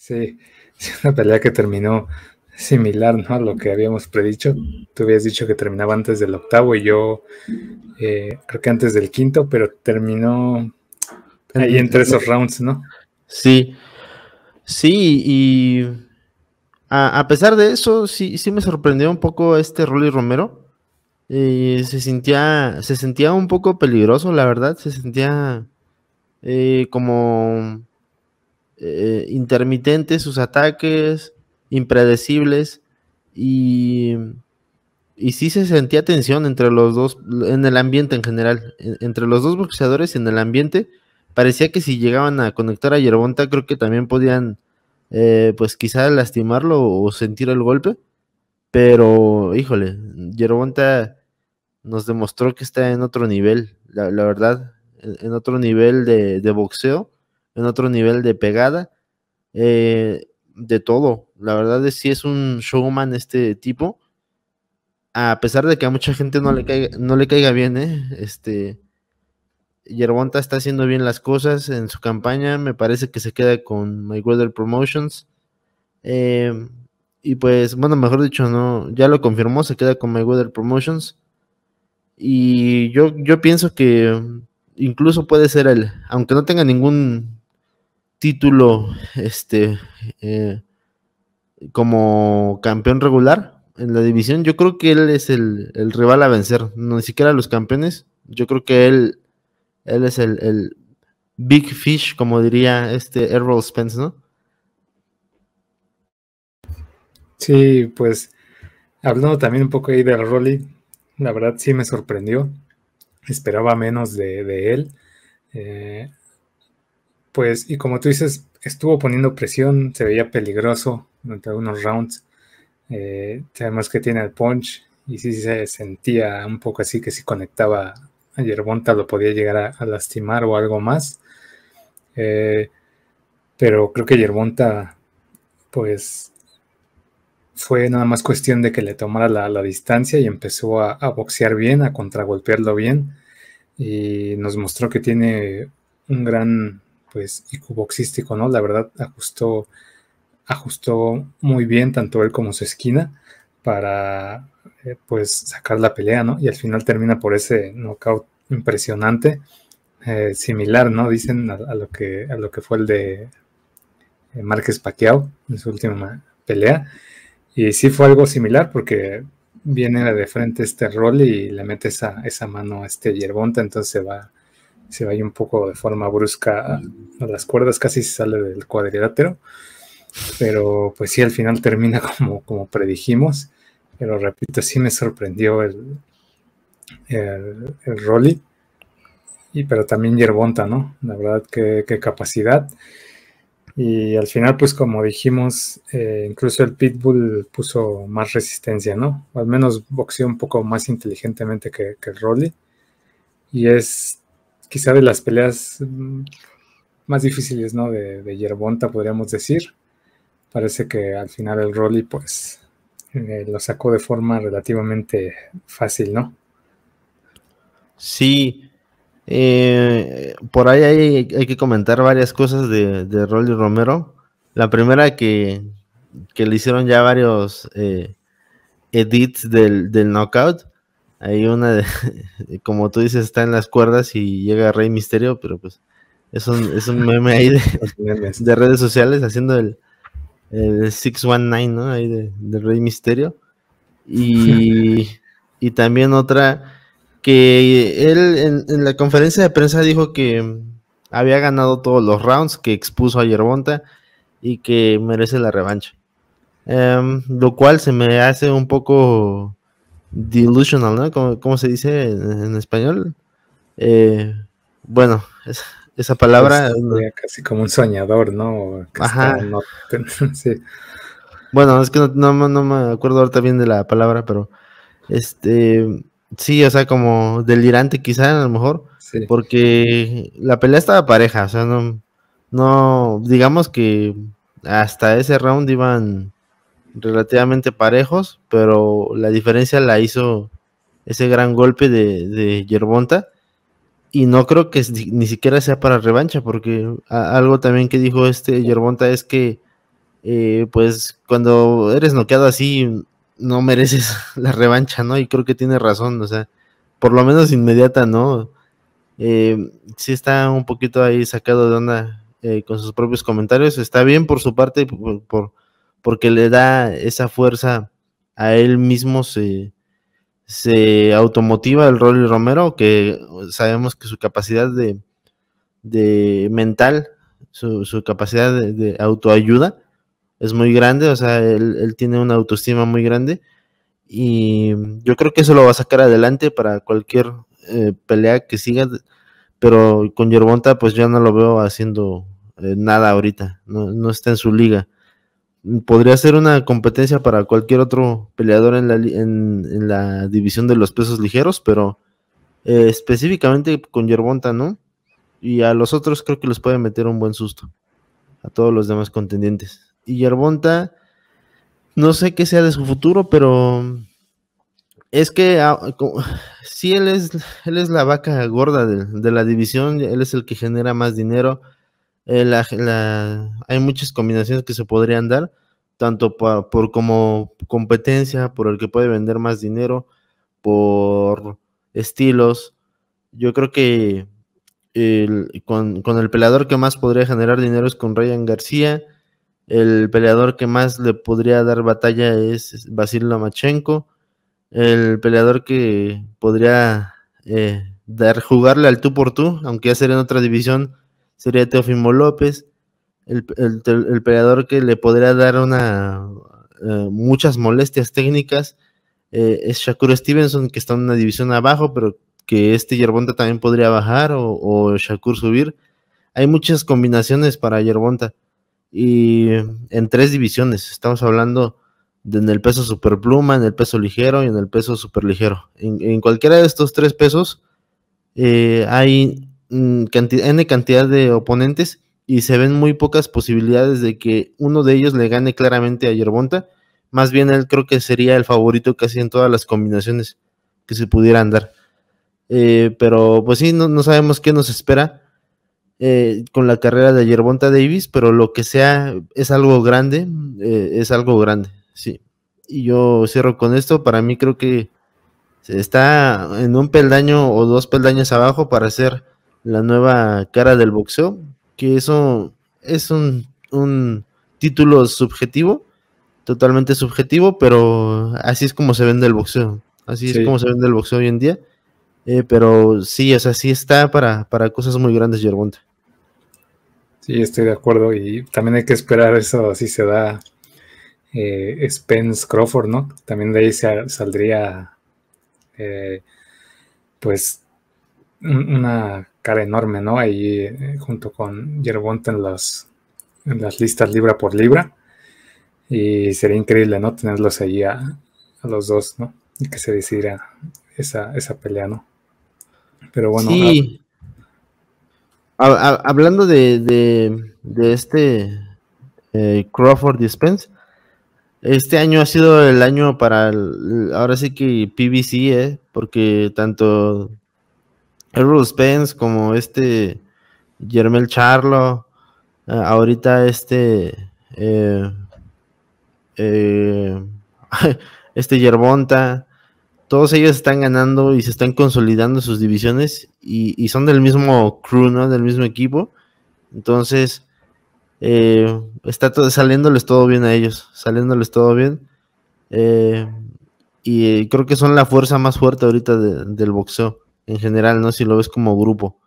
Sí, es una pelea que terminó similar ¿no? a lo que habíamos predicho. Tú habías dicho que terminaba antes del octavo y yo eh, creo que antes del quinto, pero terminó ahí entre esos rounds, ¿no? Sí, sí, y a, pesar de eso, sí, sí me sorprendió un poco este Rolly Romero. Y eh, se sentía, se sentía un poco peligroso, la verdad, se sentía eh, como eh, intermitentes sus ataques, impredecibles, y, y se sentía tensión entre los dos, en el ambiente en general, entre los dos boxeadores en el ambiente, parecía que si llegaban a conectar a Yerbonta, creo que también podían, eh, pues quizá lastimarlo o sentir el golpe, pero híjole, Yerbonta nos demostró que está en otro nivel, la, verdad, en, otro nivel de boxeo en otro nivel de pegada, eh, de todo. La verdad es que es un showman este tipo. A pesar de que a mucha gente no le caiga, no le caiga bien, ¿eh? Este. Yerbonta está haciendo bien las cosas en su campaña. Me parece que se queda con My Promotions. Em, y pues, bueno, mejor dicho, no, ya lo confirmó, se queda con My Weather Promotions. Y yo, yo pienso que mm, incluso puede ser él, aunque no tenga ningún título este, eh, como campeón regular en la división, yo creo que él es el, el rival a vencer, ni siquiera los campeones, yo creo que él, él es el, el Big Fish, como diría este Errol Spence, ¿no? Sí, pues hablando también un poco ahí del Rolly, la verdad sí me sorprendió. Esperaba menos de, de él. Eh, pues, y como tú dices, estuvo poniendo presión, se veía peligroso durante algunos rounds. Además eh, sabemos que tiene el punch y sí, se sentía un poco así que si conectaba a Yerbonta lo podía llegar a, lastimar o algo más. Eh, pero creo que Yerbonta, pues, fue nada más cuestión de que le tomara la, distancia y empezó a boxear bien, a contragolpearlo bien. Y nos mostró que tiene un gran pues IQ ¿no? La verdad ajustó, ajustó muy bien tanto él como su esquina para eh, pues sacar la pelea, ¿no? Y al final termina por ese knockout impresionante, eh, similar, ¿no? Dicen a, lo que, a lo que fue el de eh, Márquez Paqueado en su última pelea. Y sí fue algo similar porque viene de frente este rol y le mete esa, esa mano a este Yerbonta, entonces se va se vaya un poco de forma brusca a, las cuerdas, casi se sale del cuadrilátero. Pero pues sí, al final termina como, como predijimos. Pero repito, sí me sorprendió el, el, Rolly. Y, pero también Yerbonta, ¿no? La verdad, qué, qué capacidad. Y al final, pues como dijimos, eh, incluso el Pitbull puso más resistencia, ¿no? al menos boxeó un poco más inteligentemente que, que el Rolly. Y es quizá de las peleas mm, más difíciles, ¿no? De, Yerbonta, podríamos decir. Parece que al final el Rolly, pues, eh, lo sacó de forma relativamente fácil, ¿no? Sí. Eh, por ahí hay, que comentar varias cosas de, Rolly Romero. La primera que, le hicieron ya varios eh, edits del knockout hay una, de, como tú dices, está en las cuerdas y llega Rey Misterio, pero pues es un, es meme ahí de, redes sociales haciendo el, 619, ¿no? Ahí de, Rey Misterio. Y, también otra que él en, la conferencia de prensa dijo que había ganado todos los rounds, que expuso a Yerbonta y que merece la revancha. Em, lo cual se me hace un poco delusional, ¿no? ¿Cómo, se dice en, español? Eh, bueno, esa palabra. Pues eh, casi como un soñador, ¿no? Ajá. Bueno, es que no, me acuerdo ahorita bien de la palabra, pero este sí, o sea, como delirante quizá a lo mejor, porque la pelea estaba pareja, o sea, no, no, digamos que hasta ese round iban relativamente parejos, pero la diferencia la hizo ese gran golpe de, de Yerbonta. Y no creo que ni siquiera sea para revancha, porque algo también que dijo este Yerbonta es que, eh, pues, cuando eres noqueado así, no mereces la revancha, ¿no? Y creo que tiene razón, o sea, por lo menos inmediata, ¿no? si eh, sí está un poquito ahí sacado de onda eh, con sus propios comentarios. Está bien por su parte, por porque le da esa fuerza a él mismo, se, se automotiva el Rolly Romero, que sabemos que su capacidad de, mental, su, capacidad de, autoayuda es muy grande, o sea, él, tiene una autoestima muy grande y yo creo que eso lo va a sacar adelante para cualquier eh, pelea que siga, pero con Yerbonta pues ya no lo veo haciendo eh, nada ahorita, no, está en su liga podría ser una competencia para cualquier otro peleador en la, división de los pesos ligeros, pero eh, específicamente con Yerbonta, ¿no? Y a los otros creo que les puede meter un buen susto, a todos los demás contendientes. Y Yerbonta, no sé qué sea de su futuro, pero es que si ah, sí, él es, él es la vaca gorda de la división, él es el que genera más dinero eh, hay muchas combinaciones que se podrían dar, tanto por como competencia, por el que puede vender más dinero, por estilos. Yo creo que con, el peleador que más podría generar dinero es con Ryan García. El peleador que más le podría dar batalla es Basilio Lomachenko. El peleador que podría eh, dar, jugarle al tú por tú, aunque ya sería en otra división, sería Teofimo López, el, peleador que le podría dar una eh, muchas molestias técnicas. Eh, es Shakur Stevenson, que está en una división abajo, pero que este Yerbonta también podría bajar o, Shakur subir. Hay muchas combinaciones para Yerbonta. Y en tres divisiones, estamos hablando en el peso superpluma, en el peso ligero y en el peso superligero. En, en cualquiera de estos tres pesos eh, hay Mm, cantidad, N cantidad de oponentes y se ven muy pocas posibilidades de que uno de ellos le gane claramente a Yerbonta. Más bien él creo que sería el favorito casi en todas las combinaciones que se pudieran dar. Eh, pero pues sí, no, sabemos qué nos espera eh, con la carrera de Yerbonta Davis, pero lo que sea es algo grande, eh, es algo grande, sí. Y yo cierro con esto, para mí creo que está en un peldaño o dos peldaños abajo para ser la nueva cara del boxeo, que eso es un, título subjetivo, totalmente subjetivo, pero así es como se vende el boxeo, así es como se vende el boxeo hoy en día. Eh, pero sí, o sea, está para, cosas muy grandes, Yerbonte. Sí, estoy de acuerdo. Y también hay que esperar eso, así se da eh, Spence Crawford, ¿no? También de ahí saldría, eh, pues, una cara enorme, ¿no? Ahí eh, junto con Yerbont en las, en las listas libra por libra. Y sería increíble, ¿no? Tenerlos ahí a, los dos, ¿no? Y que se decidiera esa, esa pelea, ¿no? Pero bueno. hablando de, de, este eh, Crawford Dispense, este año ha sido el año para, ahora sí que PBC, ¿eh? Porque tanto Errol Spence, como este Jermel Charlo, eh, ahorita este eh, eh este Yerbonta, todos ellos están ganando y se están consolidando sus divisiones y, son del mismo crew, ¿no? Del mismo equipo. Entonces, eh, está todo, saliéndoles todo bien a ellos, saliéndoles todo bien. y creo que son la fuerza más fuerte ahorita del boxeo en general, ¿no? Si lo ves como grupo.